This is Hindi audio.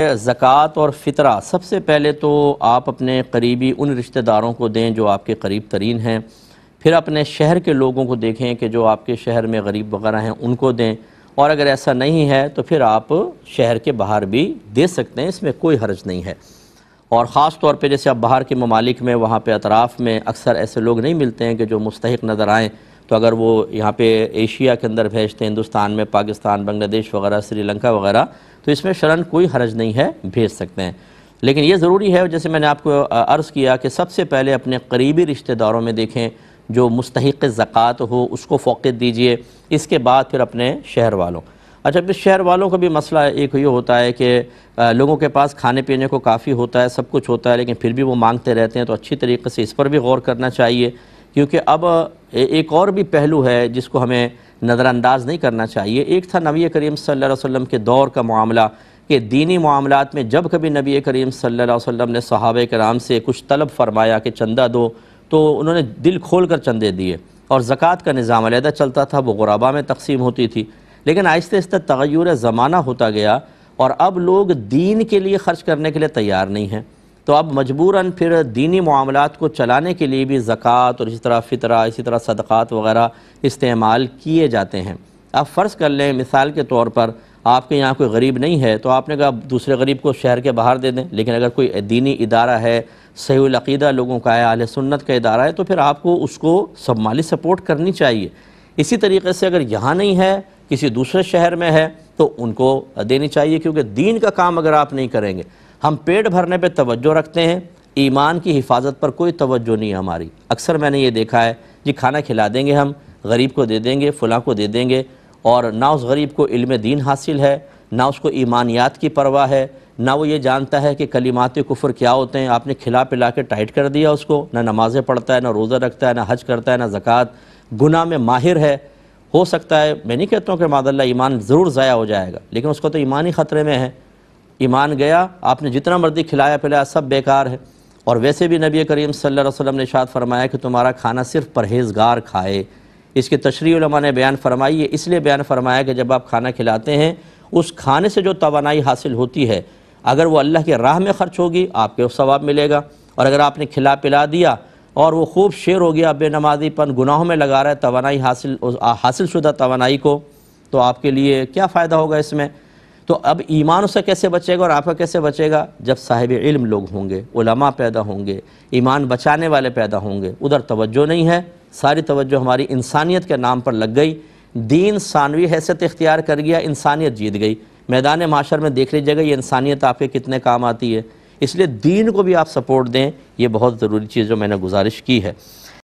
ज़क़़त और फितरा सबसे पहले तो आप अपने करीबी उन रिश्तेदारों को दें जो आपके करीब तरीन हैं फिर अपने शहर के लोगों को देखें कि जो आपके शहर में गरीब वगैरह हैं उनको दें और अगर ऐसा नहीं है तो फिर आप शहर के बाहर भी दे सकते हैं इसमें कोई हर्ज नहीं है और ख़ास तौर पर जैसे आप बाहर के ममालिक में वहाँ पर अतराफ़ में अक्सर ऐसे लोग नहीं मिलते हैं कि जो मुस्तक नज़र आएँ तो अगर वो यहाँ पर एशिया के अंदर भेजते हैं हिंदुस्तान में पाकिस्तान बांग्लादेश वगैरह श्रीलंका वगैरह तो इसमें शरण कोई हरज नहीं है भेज सकते हैं लेकिन ये ज़रूरी है जैसे मैंने आपको अर्ज़ किया कि सबसे पहले अपने करीबी रिश्तेदारों में देखें जो मुस्तक ज़क़़त हो उसको फोकत दीजिए इसके बाद फिर अपने शहर वालों अच्छा फिर शहर वालों का भी मसला एक ये होता है कि लोगों के पास खाने पीने को काफ़ी होता है सब कुछ होता है लेकिन फिर भी वो मांगते रहते हैं तो अच्छी तरीके से इस पर भी गौर करना चाहिए क्योंकि अब एक और भी पहलू है जिसको हमें नज़रअंदाज नहीं करना चाहिए एक था नबी करीम सल्लल्लाहु अलैहि वसल्लम के दौर का मामला कि दीनी मामलों में जब कभी नबी करीम सल्लल्लाहु अलैहि वसल्लम ने सहाब कराम से कुछ तलब फरमाया कि चंदा दो तो उन्होंने दिल खोल कर चंदे दिए और ज़क़़त का निज़ाम अलहदा चलता था वो गुराबा में तकसीम होती थी लेकिन आहिस्ते आहिस्ते तगैर ज़माना होता गया और अब लोग दीन के लिए ख़र्च करने के लिए तैयार नहीं हैं तो अब मजबूरन फिर दीनी मामलों को चलाने के लिए भी ज़क़़त और इसी तरह फितरा इसी तरह सदक़ात वगैरह इस्तेमाल किए जाते हैं आप फ़र्ज़ कर लें मिसाल के तौर पर आपके यहाँ कोई गरीब नहीं है तो आपने कहा दूसरे गरीब को शहर के बाहर दे दें लेकिन अगर कोई दीनी इदारा है सहीदा लोगों का है आल सुन्नत का इदारा है तो फिर आपको उसको सब माली सपोर्ट करनी चाहिए इसी तरीके से अगर यहाँ नहीं है किसी दूसरे शहर में है तो उनको देनी चाहिए क्योंकि दीन का काम अगर आप नहीं करेंगे हम पेट भरने पे तवज्जो रखते हैं ईमान की हिफाजत पर कोई तवज्जो नहीं है हमारी अक्सर मैंने ये देखा है जी खाना खिला देंगे हम गरीब को दे देंगे फ़लाँ को दे देंगे और ना उस गरीब को इल्म दीन हासिल है ना उसको ईमानियात की परवाह है ना वो ये जानता है कि कलिमात कुफर क्या होते हैं आपने खिला पिला के टाइट कर दिया उसको ना नमाज़ें पढ़ता है ना रोज़ा रखता है ना हज करता है ना ज़क़़त गुनाह में माहिर है हो सकता है मैं नहीं कहता हूँ कि मादल्ला ईमान ज़रूर ज़ाया हो जाएगा लेकिन उसको तो ईमान ही ख़तरे में है ईमान गया आपने जितना मर्जी खिलाया पिलाया सब बेकार है और वैसे भी नबी करीम सल्लल्लाहु अलैहि वसल्लम ने शाद फरमाया कि तुम्हारा खाना सिर्फ परहेजगार खाए इसकी तशरी ने बयान फरमाई है इसलिए बयान फरमाया कि जब आप खाना खिलाते हैं उस खाने से जो तोानाई हासिल होती है अगर वो अल्लाह की राह में ख़र्च होगी आपके सवाब मिलेगा और अगर आपने खिला पिला दिया और वो खूब शेर हो गया बेनमाजीपन गुनाहों में लगा रहा है तोानाई हासिल हासिल शुदा तोानाई को तो आपके लिए क्या फ़ायदा होगा इसमें तो अब ईमान उससे कैसे बचेगा और आपका कैसे बचेगा जब साहिब इल्म लोग होंगे उलमा पैदा होंगे ईमान बचाने वाले पैदा होंगे उधर तवज्जो नहीं है सारी तवज्जो हमारी इंसानियत के नाम पर लग गई दीन सानवी हैसियत इख्तियार कर गया इंसानियत जीत गई मैदान माशर में देख लीजिएगा ये इंसानियत आपके कितने काम आती है इसलिए दीन को भी आप सपोर्ट दें ये बहुत ज़रूरी चीज़ जो मैंने गुजारिश की है